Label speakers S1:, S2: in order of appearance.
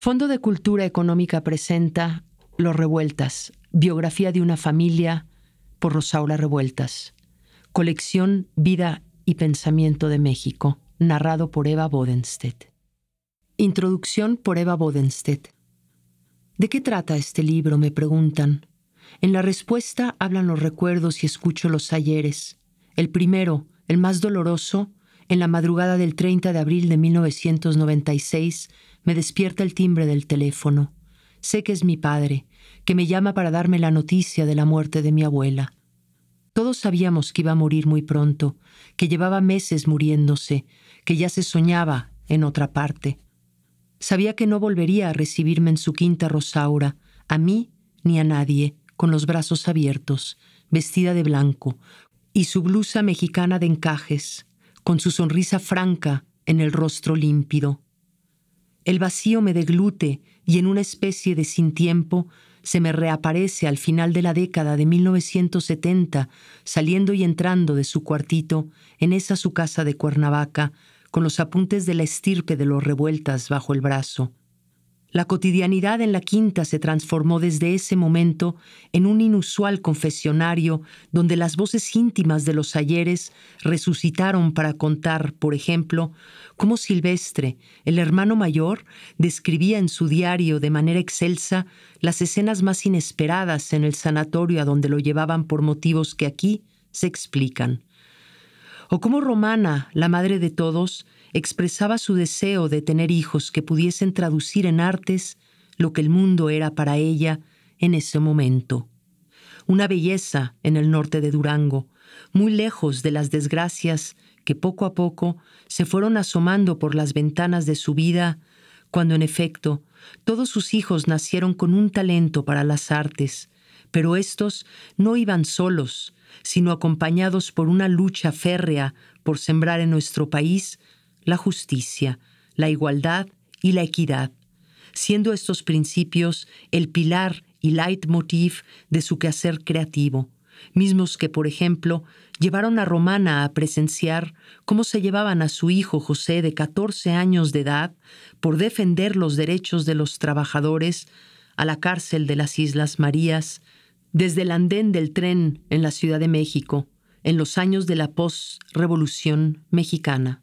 S1: Fondo de Cultura Económica presenta Los Revueltas, biografía de una familia por Rosaura Revueltas. Colección Vida y Pensamiento de México, narrado por Eva Bodenstedt. Introducción por Eva Bodenstedt. ¿De qué trata este libro? me preguntan. En la respuesta hablan los recuerdos y escucho los ayeres. El primero, el más doloroso, en la madrugada del 30 de abril de 1996 me despierta el timbre del teléfono. Sé que es mi padre, que me llama para darme la noticia de la muerte de mi abuela. Todos sabíamos que iba a morir muy pronto, que llevaba meses muriéndose, que ya se soñaba en otra parte. Sabía que no volvería a recibirme en su quinta Rosaura, a mí ni a nadie, con los brazos abiertos, vestida de blanco, y su blusa mexicana de encajes, con su sonrisa franca en el rostro límpido. El vacío me deglute y en una especie de sin tiempo se me reaparece al final de la década de 1970, saliendo y entrando de su cuartito, en esa su casa de Cuernavaca, con los apuntes de la estirpe de los revueltas bajo el brazo. La cotidianidad en la quinta se transformó desde ese momento en un inusual confesionario donde las voces íntimas de los ayeres resucitaron para contar, por ejemplo, cómo Silvestre, el hermano mayor, describía en su diario de manera excelsa las escenas más inesperadas en el sanatorio a donde lo llevaban por motivos que aquí se explican o cómo Romana, la madre de todos, expresaba su deseo de tener hijos que pudiesen traducir en artes lo que el mundo era para ella en ese momento. Una belleza en el norte de Durango, muy lejos de las desgracias que poco a poco se fueron asomando por las ventanas de su vida, cuando en efecto todos sus hijos nacieron con un talento para las artes, pero estos no iban solos, sino acompañados por una lucha férrea por sembrar en nuestro país la justicia, la igualdad y la equidad, siendo estos principios el pilar y leitmotiv de su quehacer creativo, mismos que, por ejemplo, llevaron a Romana a presenciar cómo se llevaban a su hijo José de 14 años de edad por defender los derechos de los trabajadores a la cárcel de las Islas Marías desde el andén del tren en la Ciudad de México, en los años de la post-revolución mexicana.